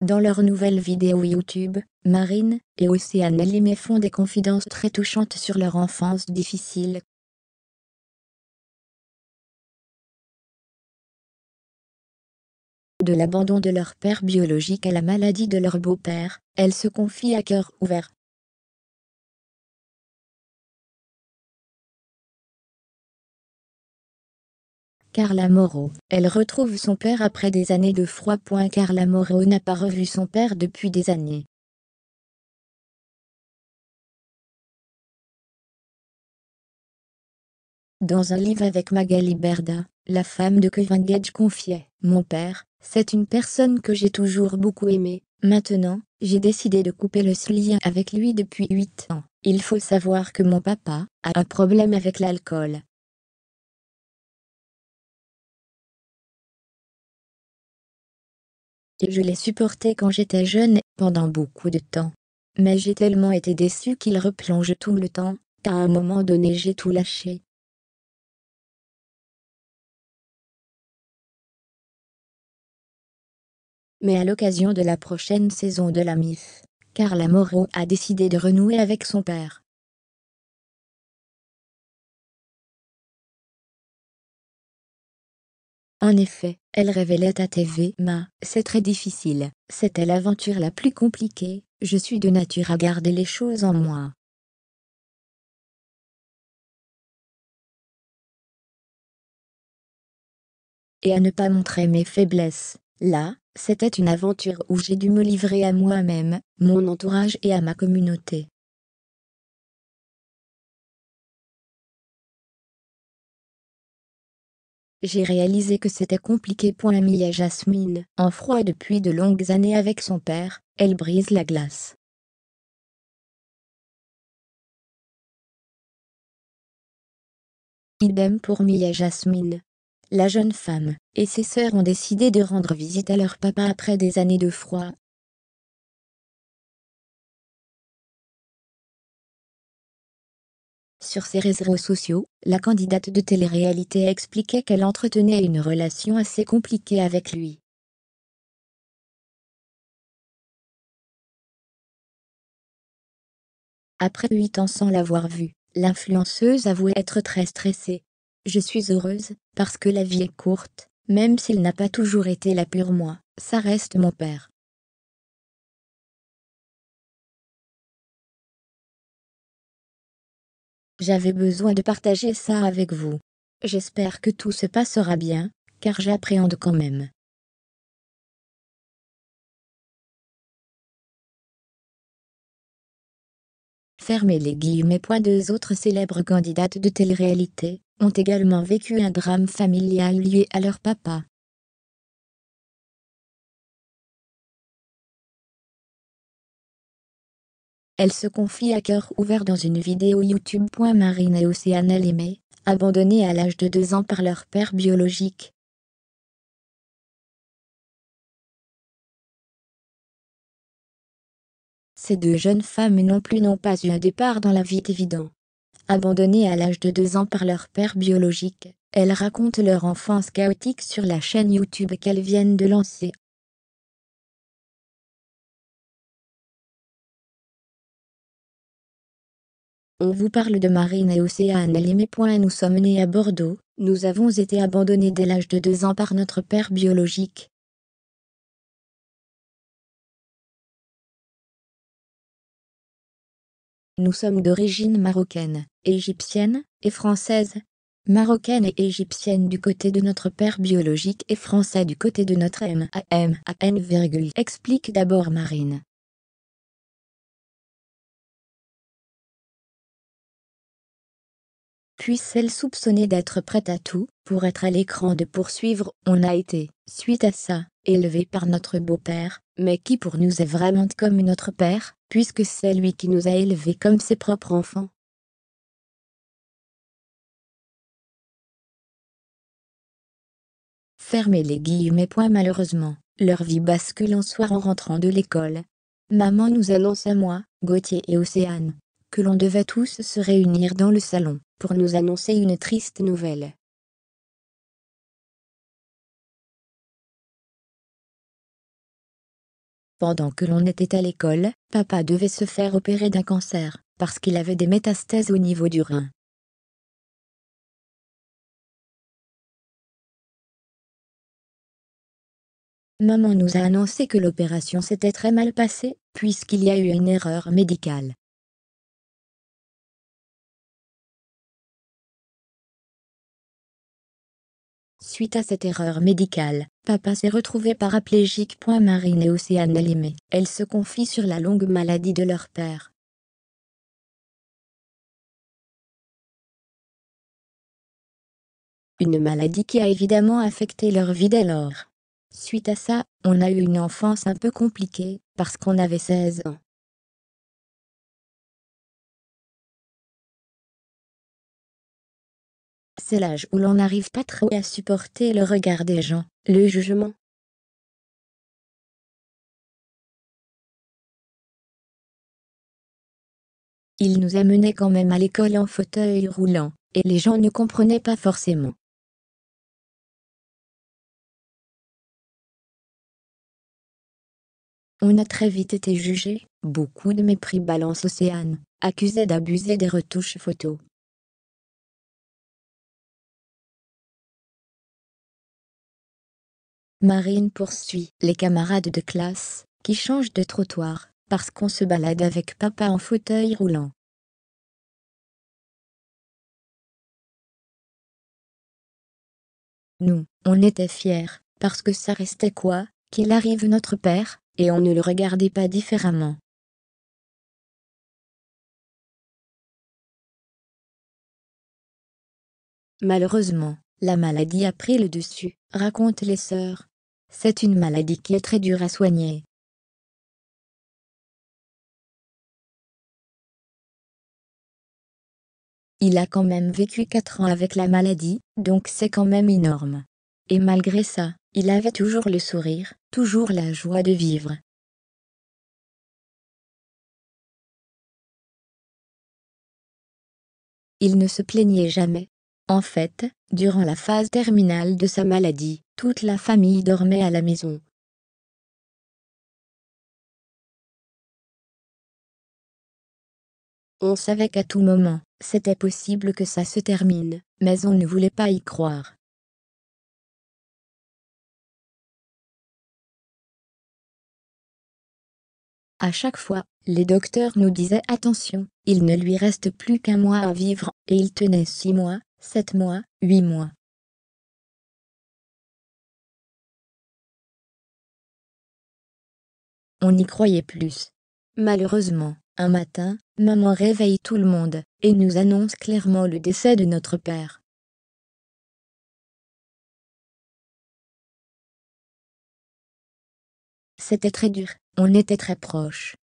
Dans leur nouvelle vidéo YouTube, Marine et Océane Alimé font des confidences très touchantes sur leur enfance difficile. De l'abandon de leur père biologique à la maladie de leur beau-père, elles se confient à cœur ouvert. Carla Moreau. Elle retrouve son père après des années de froid. Carla Moreau n'a pas revu son père depuis des années. Dans un livre avec Magali Berda, la femme de Kevin Gage confiait « Mon père, c'est une personne que j'ai toujours beaucoup aimée. Maintenant, j'ai décidé de couper le lien avec lui depuis 8 ans. Il faut savoir que mon papa a un problème avec l'alcool. je l'ai supporté quand j'étais jeune, pendant beaucoup de temps. Mais j'ai tellement été déçu qu'il replonge tout le temps, qu'à un moment donné j'ai tout lâché. Mais à l'occasion de la prochaine saison de la MIF, Carla Moreau a décidé de renouer avec son père. En effet, elle révélait à TV Ma, c'est très difficile, c'était l'aventure la plus compliquée, je suis de nature à garder les choses en moi. Et à ne pas montrer mes faiblesses. Là, c'était une aventure où j'ai dû me livrer à moi-même, mon entourage et à ma communauté. J'ai réalisé que c'était compliqué pour Jasmine. En froid depuis de longues années avec son père, elle brise la glace. Idem pour Mia Jasmine. La jeune femme et ses sœurs ont décidé de rendre visite à leur papa après des années de froid. sur ses réseaux sociaux, la candidate de télé-réalité expliquait qu'elle entretenait une relation assez compliquée avec lui. Après huit ans sans l'avoir vu, l'influenceuse avouait être très stressée. Je suis heureuse, parce que la vie est courte, même s'il n'a pas toujours été la pure moi, ça reste mon père. J'avais besoin de partager ça avec vous. J'espère que tout se passera bien, car j'appréhende quand même. Fermez les guillemets. Deux autres célèbres candidates de télé-réalité ont également vécu un drame familial lié à leur papa. Elle se confie à cœur ouvert dans une vidéo YouTube. Marine et Océane aimée, abandonnées à l'âge de 2 ans par leur père biologique. Ces deux jeunes femmes non plus n'ont pas eu un départ dans la vie évident. Abandonnées à l'âge de 2 ans par leur père biologique, elles racontent leur enfance chaotique sur la chaîne YouTube qu'elles viennent de lancer. On vous parle de Marine et Océane Alimé. Nous sommes nés à Bordeaux, nous avons été abandonnés dès l'âge de deux ans par notre père biologique. Nous sommes d'origine marocaine, égyptienne et française. Marocaine et égyptienne du côté de notre père biologique et français du côté de notre M. Explique d'abord Marine. puisse-elle soupçonner d'être prête à tout, pour être à l'écran de poursuivre On a été, suite à ça, élevé par notre beau-père, mais qui pour nous est vraiment comme notre père, puisque c'est lui qui nous a élevés comme ses propres enfants. Fermez les guillemets. Point malheureusement, leur vie bascule en soir en rentrant de l'école. Maman nous annonce à moi, Gauthier et Océane, que l'on devait tous se réunir dans le salon, pour nous annoncer une triste nouvelle. Pendant que l'on était à l'école, papa devait se faire opérer d'un cancer, parce qu'il avait des métastases au niveau du rein. Maman nous a annoncé que l'opération s'était très mal passée, puisqu'il y a eu une erreur médicale. Suite à cette erreur médicale, Papa s'est retrouvé paraplégique. Marine et Océane Elle se confie sur la longue maladie de leur père. Une maladie qui a évidemment affecté leur vie dès lors. Suite à ça, on a eu une enfance un peu compliquée, parce qu'on avait 16 ans. c'est l'âge où l'on n'arrive pas trop à supporter le regard des gens, le jugement. Il nous amenait quand même à l'école en fauteuil roulant, et les gens ne comprenaient pas forcément. On a très vite été jugé, beaucoup de mépris balance océane, accusés d'abuser des retouches photos, Marine poursuit les camarades de classe, qui changent de trottoir, parce qu'on se balade avec papa en fauteuil roulant. Nous, on était fiers, parce que ça restait quoi, qu'il arrive notre père, et on ne le regardait pas différemment. Malheureusement, la maladie a pris le dessus, racontent les sœurs. C'est une maladie qui est très dure à soigner. Il a quand même vécu 4 ans avec la maladie, donc c'est quand même énorme. Et malgré ça, il avait toujours le sourire, toujours la joie de vivre. Il ne se plaignait jamais, en fait, durant la phase terminale de sa maladie, toute la famille dormait à la maison. On savait qu'à tout moment, c'était possible que ça se termine, mais on ne voulait pas y croire. À chaque fois, les docteurs nous disaient attention, il ne lui reste plus qu'un mois à vivre, et il tenait six mois, Sept mois, huit mois. On n'y croyait plus. Malheureusement, un matin, maman réveille tout le monde et nous annonce clairement le décès de notre père. C'était très dur, on était très proches.